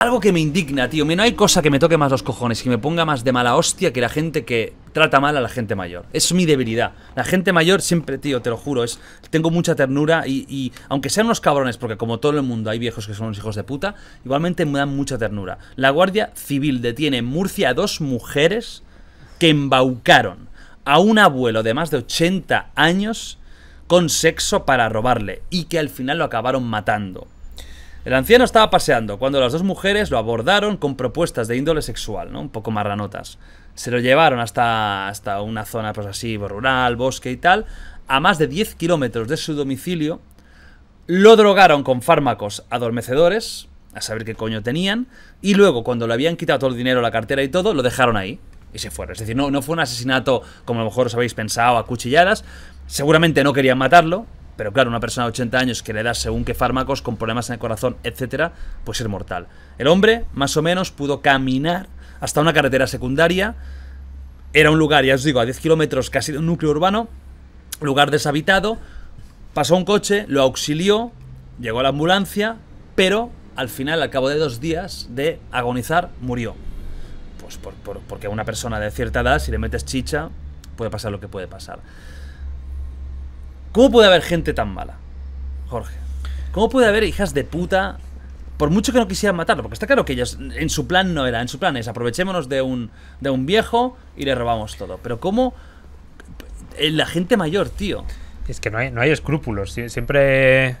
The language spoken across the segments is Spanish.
Algo que me indigna, tío. No hay cosa que me toque más los cojones, que me ponga más de mala hostia que la gente que trata mal a la gente mayor. Es mi debilidad. La gente mayor siempre, tío, te lo juro, es tengo mucha ternura y, y, aunque sean unos cabrones, porque como todo el mundo hay viejos que son unos hijos de puta, igualmente me dan mucha ternura. La Guardia Civil detiene en Murcia a dos mujeres que embaucaron a un abuelo de más de 80 años con sexo para robarle y que al final lo acabaron matando. El anciano estaba paseando cuando las dos mujeres lo abordaron con propuestas de índole sexual, ¿no? Un poco marranotas. Se lo llevaron hasta, hasta una zona, pues así, pues, rural, bosque y tal, a más de 10 kilómetros de su domicilio. Lo drogaron con fármacos adormecedores, a saber qué coño tenían, y luego, cuando le habían quitado todo el dinero, la cartera y todo, lo dejaron ahí y se fueron. Es decir, no, no fue un asesinato, como a lo mejor os habéis pensado, a cuchilladas. Seguramente no querían matarlo, pero claro, una persona de 80 años que le da según qué fármacos, con problemas en el corazón, etcétera, puede ser mortal. El hombre, más o menos, pudo caminar hasta una carretera secundaria. Era un lugar, ya os digo, a 10 kilómetros casi de un núcleo urbano, lugar deshabitado. Pasó un coche, lo auxilió, llegó a la ambulancia, pero al final, al cabo de dos días de agonizar, murió. Pues porque a una persona de cierta edad, si le metes chicha, puede pasar lo que puede pasar. ¿Cómo puede haber gente tan mala? Jorge. ¿Cómo puede haber hijas de puta? Por mucho que no quisieran matarlo, porque está claro que ellas. en su plan no era, en su plan es aprovechémonos de un, de un viejo y le robamos todo. Pero ¿cómo eh, la gente mayor, tío? Es que no hay, no hay escrúpulos. Siempre.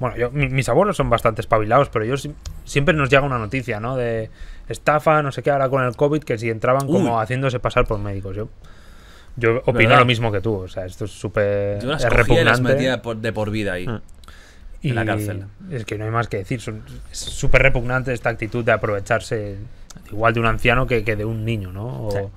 Bueno, yo, mis abuelos son bastante espabilados, pero ellos siempre nos llega una noticia, ¿no? De estafa, no sé qué, ahora con el COVID, que si entraban como haciéndose pasar por médicos. Yo yo opino lo mismo que tú. O sea, esto es súper. repugnante. Y de por vida ahí. Y mm. en la cárcel. Es que no hay más que decir. Son, es súper repugnante esta actitud de aprovecharse igual de un anciano que, de un niño, ¿no? O,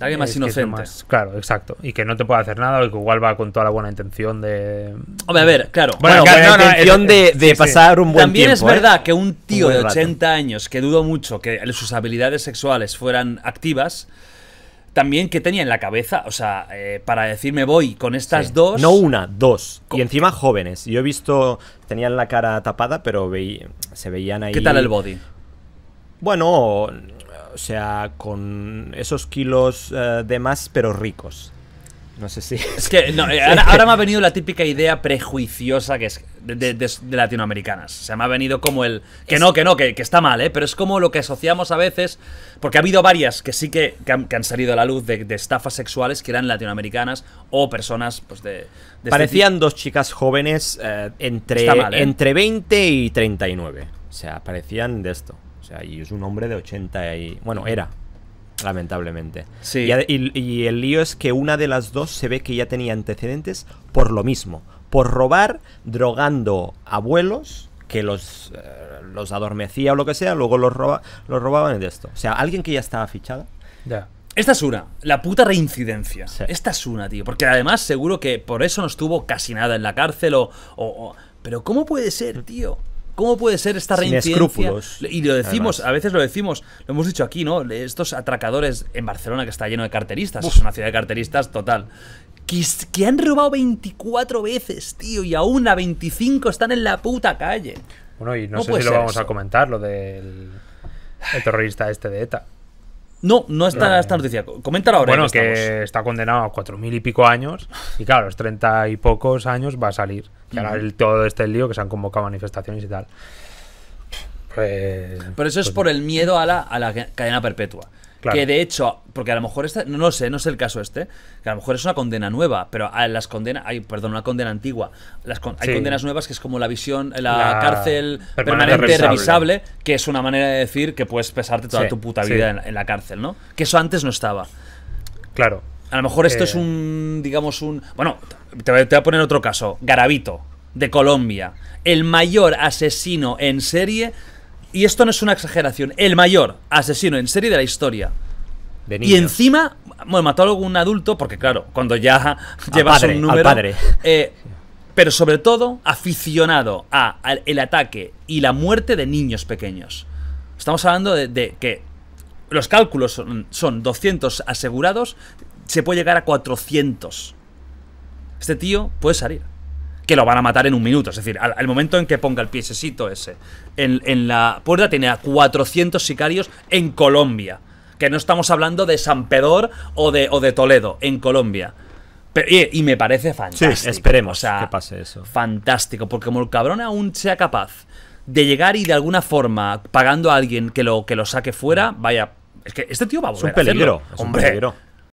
Alguien más inocente. claro, exacto. Y que no te puede hacer nada, o que igual va con toda la buena intención de. Hombre, a ver, claro. Bueno, intención de, eh, pasar un buen También es ¿eh? verdad que un tío de 80 años, que dudo mucho que sus habilidades sexuales fueran activas, también que tenía en la cabeza, o sea, eh, para decirme voy con estas dos. No una, dos. Y encima jóvenes. Yo he visto, tenían la cara tapada, pero veía, se veían ahí. ¿Qué tal el body? Bueno, o sea, con esos kilos eh, de más, pero ricos. No sé si. Es que no, ahora, me ha venido la típica idea prejuiciosa que es de, latinoamericanas. O se me ha venido como el. Que no, que no, que, está mal, ¿eh? Pero es como lo que asociamos a veces. Porque ha habido varias que sí que, han, salido a la luz de, estafas sexuales que eran latinoamericanas o personas, pues de. Este parecían dos chicas jóvenes eh, entre, ¿eh? entre 20 y 39. O sea, parecían de esto. O sea, y es un hombre de 80 y. Bueno, era lamentablemente. Sí. Y, el lío es que una de las dos se ve que ya tenía antecedentes por lo mismo, por robar drogando abuelos que los, eh, los adormecía o lo que sea, luego los, roba, los robaban de esto. O sea, alguien que ya estaba fichada. Ya. Esta es una, la puta reincidencia. Esta es una, tío. Porque además seguro que por eso no estuvo casi nada en la cárcel o... Pero ¿cómo puede ser, mm. tío? ¿Cómo puede ser esta Sin escrúpulos. Y lo decimos, a veces lo decimos, lo hemos dicho aquí, ¿no? Estos atracadores en Barcelona que está lleno de carteristas, es una ciudad de carteristas total. Que, han robado 24 veces, tío, y aún a 25 están en la puta calle. Bueno, y no, sé si lo vamos a comentar, lo del terrorista este de ETA. No, no está esta noticia. Comentar ahora. Bueno, que, está condenado a cuatro mil y pico años. Y claro, a los treinta y pocos años va a salir. Que ahora todo este lío que se han convocado manifestaciones y tal. Pues, Pero eso es pues por el miedo a la cadena perpetua. Que de hecho, porque a lo mejor esta, no lo sé, no es el caso este, que a lo mejor es una condena nueva, pero las condenas, hay, perdón, una condena antigua. hay condenas nuevas que es como la visión, eh, la, cárcel permanente, revisable. que es una manera de decir que puedes pesarte toda tu puta vida en, la cárcel, ¿no? Que eso antes no estaba. Claro. A lo mejor esto es eh. un, digamos, un. Bueno, te, te voy a poner otro caso. Garabito, de Colombia. El mayor asesino en serie y esto no es una exageración, el mayor asesino en serie de la historia. y encima, bueno, mató a algún adulto, porque claro, cuando ya llevas un número. padre. Eh, pero sobre todo, aficionado al ataque y la muerte de niños pequeños. Estamos hablando de, que los cálculos son 200 asegurados, se puede llegar a 400. Este tío puede salir que lo van a matar en un minuto. Es decir, al, momento en que ponga el piececito ese en, la puerta, tiene a 400 sicarios en Colombia. Que no estamos hablando de San Pedro o de, o de Toledo, en Colombia. y, me parece fantástico. Sí, esperemos que pase eso. Fantástico, porque como el cabrón aún sea capaz de llegar y de alguna forma pagando a alguien que lo, que lo saque fuera, vaya. Es que este tío va a volver. Es un peligro. es un peligro.